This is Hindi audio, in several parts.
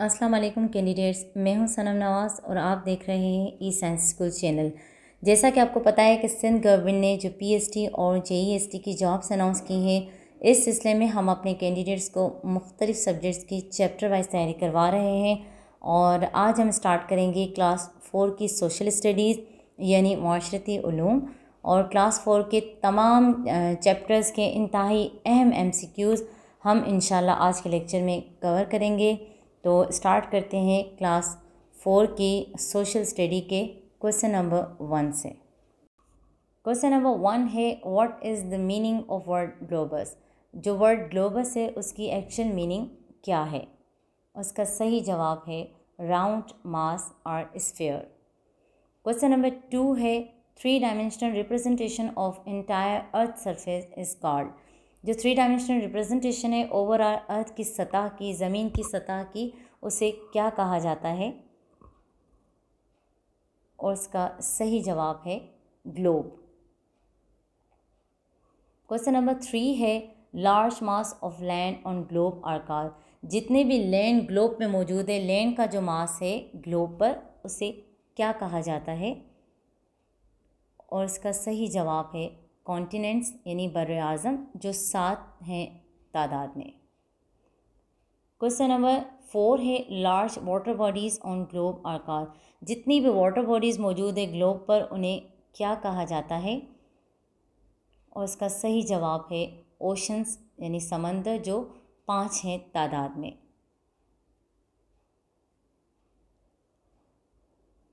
अस्सलाम वालेकुम कैंडिडेट्स मैं हूं सनम नवाज़ और आप देख रहे हैं ई साइंस स्कूल चैनल जैसा कि आपको पता है कि सिंध गवर्नमेंट ने जो पीएसटी और जेईएसटी की जॉब्स अनाउंस की हैं इस सिलसिले में हम अपने कैंडिडेट्स को मुख्तलिफ़ सब्जेक्ट्स की चैप्टर वाइज तैयारी करवा रहे हैं और आज हम स्टार्ट करेंगे क्लास फोर की सोशल स्टडीज़ यानी माशरती ूम और क्लास फोर के तमाम चैप्टर्स के इंतहाई अहम एम हम इन आज के लेक्चर में कवर करेंगे तो स्टार्ट करते हैं क्लास फोर की सोशल स्टडी के क्वेश्चन नंबर वन से क्वेश्चन नंबर वन है what is the meaning of word globus जो वर्ड ग्लोबस है उसकी एक्चुअल मीनिंग क्या है उसका सही जवाब है राउंड मास और स्फेयर क्वेश्चन नंबर टू है three dimensional representation of entire earth surface is called जो थ्री डायमेंशनल रिप्रेजेंटेशन है ओवर अर्थ की सतह की ज़मीन की सतह की उसे क्या कहा जाता है और इसका सही जवाब है ग्लोब क्वेश्चन नंबर थ्री है large mass of land on globe are called जितने भी लैंड ग्लोब में मौजूद है लैंड का जो मास है ग्लोब पर उसे क्या कहा जाता है और इसका सही जवाब है कॉन्टीनेंट्स यानी बर अज़म जो सात हैं तादाद में क्वेश्चन नंबर फोर है large water bodies on globe are called जितनी भी वाटर बॉडीज़ मौजूद है ग्लोब पर उन्हें क्या कहा जाता है और इसका सही जवाब है ओशंस यानी समंदर जो पाँच हैं तादाद में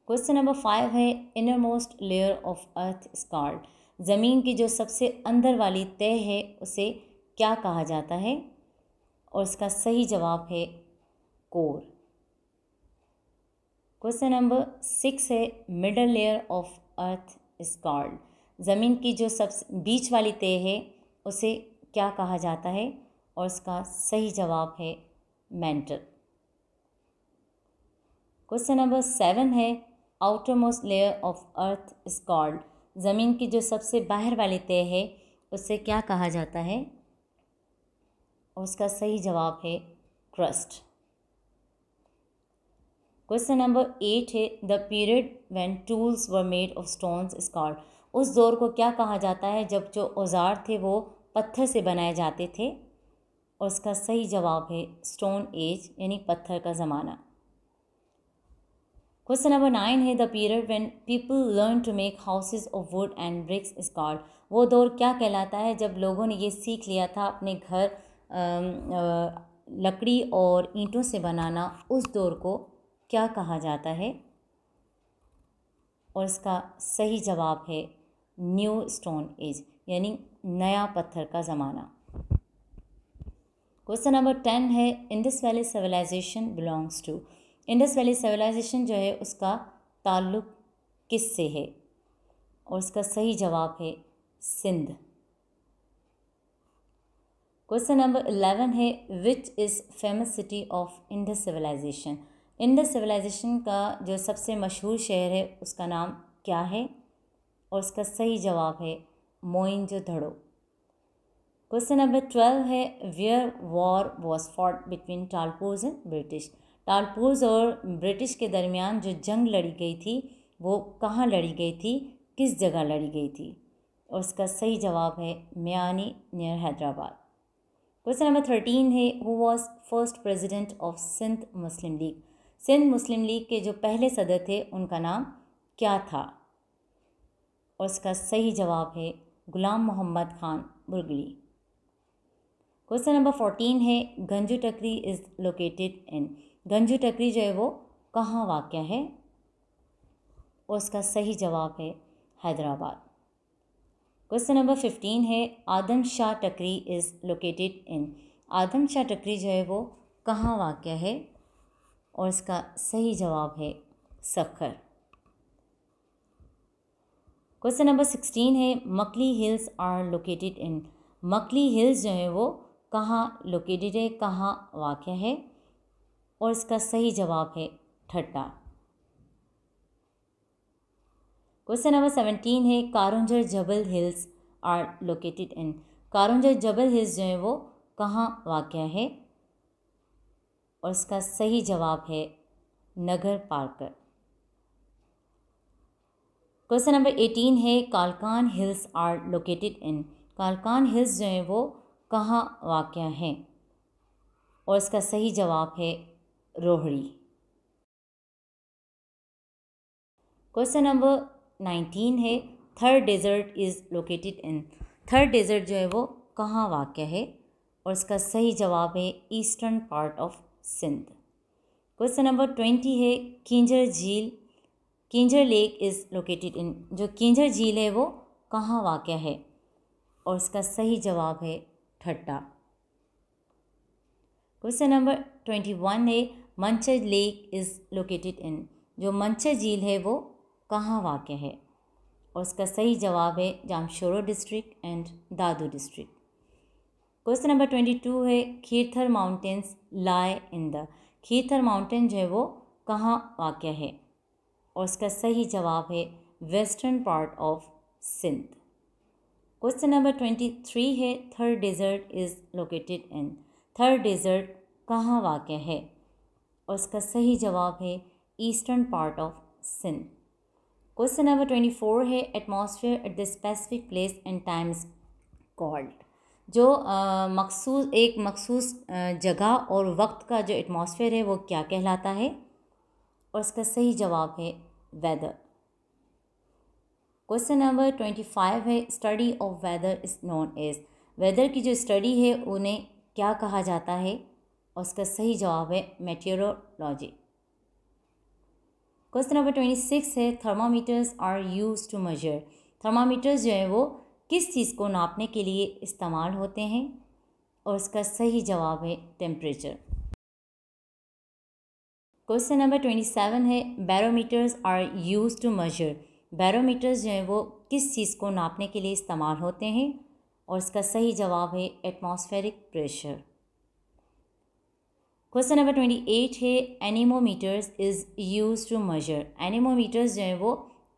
क्वेश्चन नंबर फाइव है inner most layer of earth is called ज़मीन की जो सबसे अंदर वाली तय है उसे क्या कहा जाता है और इसका सही जवाब है कोर क्वेश्चन नंबर सिक्स है middle layer of earth is called ज़मीन की जो सब बीच वाली तय है उसे क्या कहा जाता है और इसका सही जवाब है मेंटल क्वेश्चन नंबर सेवन है outer most layer of earth is called ज़मीन की जो सबसे बाहर वाली तय है उससे क्या कहा जाता है उसका सही जवाब है क्रस्ट क्वेश्चन नंबर एट है the period when tools were made of stones is called उस दौर को क्या कहा जाता है जब जो औजार थे वो पत्थर से बनाए जाते थे और उसका सही जवाब है स्टोन एज यानी पत्थर का ज़माना Question number nine है the period when people learn to make houses of wood and bricks is called वो दौर क्या कहलाता है जब लोगों ने ये सीख लिया था अपने घर लकड़ी और ईंटों से बनाना उस दौर को क्या कहा जाता है और इसका सही जवाब है न्यू स्टोन एज यानी नया पत्थर का ज़माना क्वेश्चन नंबर टेन है Indus valley civilization belongs to Indus valley civilization जो है उसका ताल्लुक़ किस से है और उसका सही जवाब है सिंध क्वेश्चन नंबर इलेवन है which is famous city of Indus civilization Indus civilization का जो सबसे मशहूर शहर है उसका नाम क्या है और उसका सही जवाब है Mohenjodaro question number twelve है where war was fought between Talpurs and British Talpurs और ब्रिटिश के दरमियान जो जंग लड़ी गई थी वो कहाँ लड़ी गई थी किस जगह लड़ी गई थी और उसका सही जवाब है Miani near Hyderabad question number thirteen है who was first president of Sindh Muslim League Sindh Muslim League के जो पहले सदर थे उनका नाम क्या था और इसका सही जवाब है Ghulam Mohammad Khan Bhurgri question number fourteen है Ganju Takri is located in Ganju Takri जो है वो कहाँ वाक़ है और उसका सही जवाब है हैदराबाद क्वेश्चन नंबर फिफ्टीन है Adam Shah Takri is located in Adam Shah Takri जो है वो कहाँ वाक़ है और इसका सही जवाब है सखर क्वेश्चन नंबर सिक्सटीन है Makli hills are located in Makli hills जो है वो कहाँ लोकेटेड है कहाँ वाक़ है और इसका सही जवाब है ठट्टा क्वेश्चन नंबर सेवनटीन है Karoonjhar Jabal hills are located in Karoonjhar Jabal hills जो है वो कहाँ वाक़ है और इसका सही जवाब है Nagar Parkar question number eighteen है Kalkan hills are located in Kalkan hills जो हैं वो कहाँ वाक़ हैं और इसका सही जवाब है रोहड़ी क्वेश्चन नंबर नाइनटीन है Thar desert is located in Thar desert जो है वो कहाँ वाक्य है और इसका सही जवाब है eastern part of Sindh question number twenty है किंजर झील Kinjhar lake is located in जो किंजर झील है वो कहाँ वाक़ है और इसका सही जवाब है Thatta question number twenty one है Manchar lake is located in जो मंचर झील है वो कहाँ वाक़ है और उसका सही जवाब है Jamshoro district and Dadu district question number twenty two है खीरथर माउंटेन्स लाए इन द खीरथर माउंटेन जो है वो कहाँ वाक़ है और उसका सही जवाब है western part of Sindh question number twenty three है Thar desert is located in Thar desert कहाँ वाक़ है और इसका सही जवाब है eastern part of Sindh question number twenty four है atmosphere at the specific place and times called जो मखसूस एक मखसूस जगह और वक्त का जो एटमोसफियर है वो क्या कहलाता है और इसका सही जवाब है weather question number twenty five है study of weather is known as weather की जो स्टडी है उन्हें क्या कहा जाता है और उसका सही जवाब है meteorology question number twenty six है thermometers are use to measure thermometers जो है वो किस चीज़ को नापने के लिए इस्तेमाल होते हैं और इसका सही जवाब है temperature question number twenty seven है barometers are use to measure barometers जो हैं वो किस चीज़ को नापने के लिए इस्तेमाल होते हैं और इसका सही जवाब है atmospheric pressure question number twenty eight है anemometers is use to measure anemometers जो है वो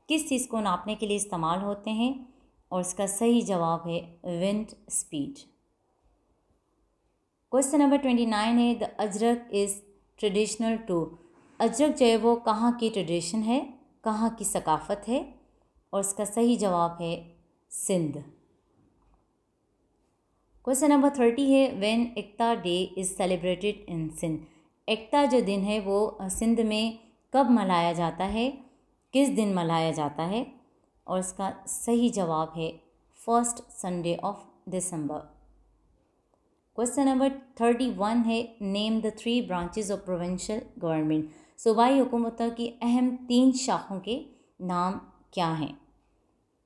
किस चीज़ को नापने के लिए इस्तेमाल होते हैं और इसका सही जवाब है wind speed question number twenty nine है the Ajrak is traditional to Ajrak जो है वो कहाँ की ट्रेडिशन है कहाँ की सकाफ़त है और इसका सही जवाब है सिंध क्वेश्चन नंबर थर्टी है when Ekta day is celebrated in Sindh एकता जो दिन है वो सिंध में कब मनाया जाता है किस दिन मनाया जाता है और इसका सही जवाब है first Sunday of December question number thirty one है name the three branches of provincial government सूबाई हुकूमतों की अहम तीन शाखों के नाम क्या हैं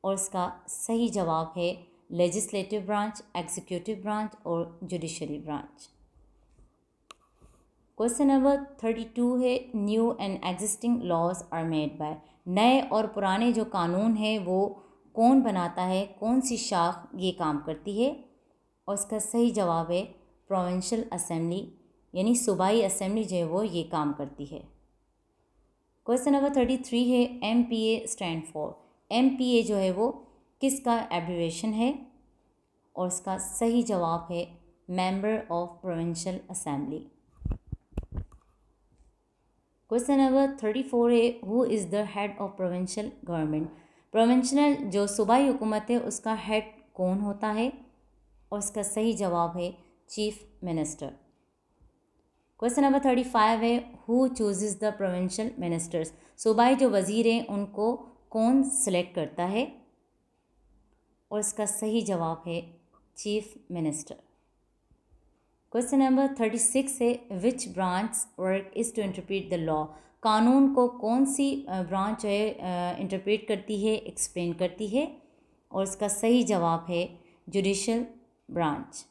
और इसका सही जवाब है लेजिस्लेटिव ब्रांच एग्जीक्यूटिव ब्रांच और judiciary branch question number thirty two है new and existing laws are made by नए और पुराने जो कानून हैं वो कौन बनाता है कौन सी शाख ये काम करती है और इसका सही जवाब है प्रोविंशियल असेंबली यानी सूबाई असेंबली जो है वो ये काम करती है क्वेश्चन नंबर थर्टी थ्री है M P A stand for M P A जो है वो किसका एब्रिवेशन है और इसका सही जवाब है member of provincial assembly question number thirty four है who is the head of provincial government provincial जो सूबाई हुकूमत है उसका हेड कौन होता है और इसका सही जवाब है chief minister question number thirty five है who choose the provincial ministers सूबाई जो वज़ीर हैं उनको कौन सेलेक्ट करता है और इसका सही जवाब है chief minister question number thirty six है which branch work is to interpret the law कानून को कौन सी ब्रांच है इंटरप्रेट करती है एक्सप्लेन करती है और इसका सही जवाब है judicial branch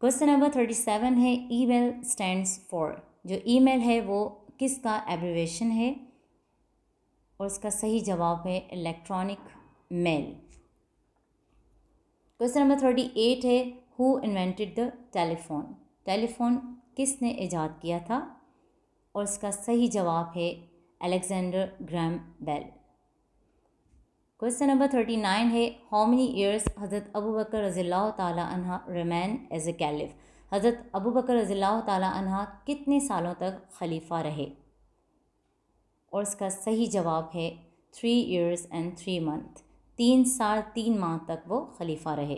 question number thirty seven है ईमेल स्टैंड्स फॉर जो ईमेल है वो किसका एब्रिवेशन है और इसका सही जवाब है electronic mail question number thirty eight है who invented the telephone telephone किसने ईजाद किया था और इसका सही जवाब है Alexander Graham Bell question number thirty nine how how many years हज़रत अबू बकर रज़ील्ला तह रमैन एज ए कैलिफ हज़रत अबू बकर रज़ील्ला तह कितने सालों तक खलीफा रहे और इसका सही जवाब है three years and three month तीन साल तीन माह तक वो खलीफा रहे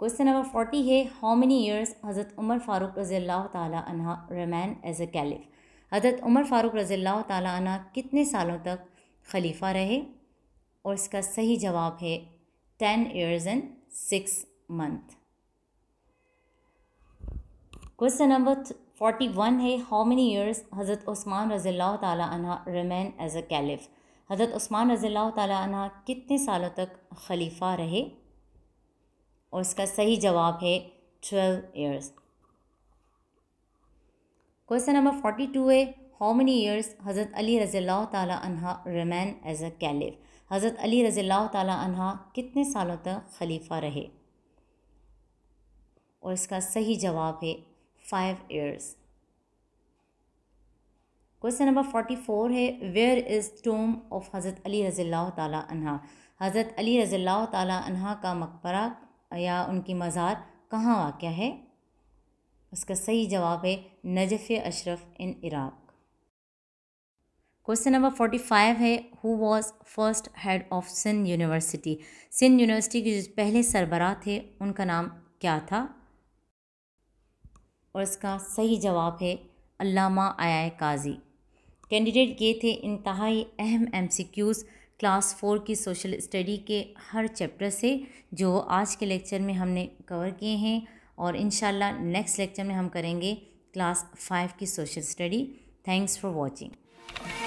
question number forty how how many years हज़रत उमर फ़ारूक रज़ी अल्लाह रमैन एज ए कैलिफ हज़रत उमर फ़ारूक रज़ी अल्लाह कितने सालों तक खलीफा रहे और इसका सही जवाब है ten years and six month question number forty one है how many years Hazrat Usman रज़ी अल्लाह रमैन एज ए कैलिफ़ हज़रत उस्मान रज़ील्ला तह कितने सालों तक खलीफा रहे और इसका सही जवाब है twelve years question number forty two है how many years Hazrat Ali रज़ील्ला तह रिमैन एज अ कैलिफ हज़रत अली रज़ील्ला तह कितने सालों तक खलीफा रहे और इसका सही जवाब है five years question number forty four है where is tomb of Hazrat Ali रज़ील्ला तहा हज़रत अली रज़ील्ला तहा का मकबरा या उनकी मज़ार कहाँ वाक़ है उसका सही जवाब है Najaf Ashraf in Iraq question number forty five है who was first head of Sindh university Sindh university के जो पहले सरबराह थे उनका नाम क्या था और इसका सही जवाब है अल्लामा आया काजी कैंडिडेट ये थे इंतहाई अहम M C Qs class four की सोशल स्टडी के हर चैप्टर से जो आज के लेक्चर में हमने कवर किए हैं और इन नेक्स्ट लेक्चर में हम करेंगे क्लास फाइव की social study thanks for watching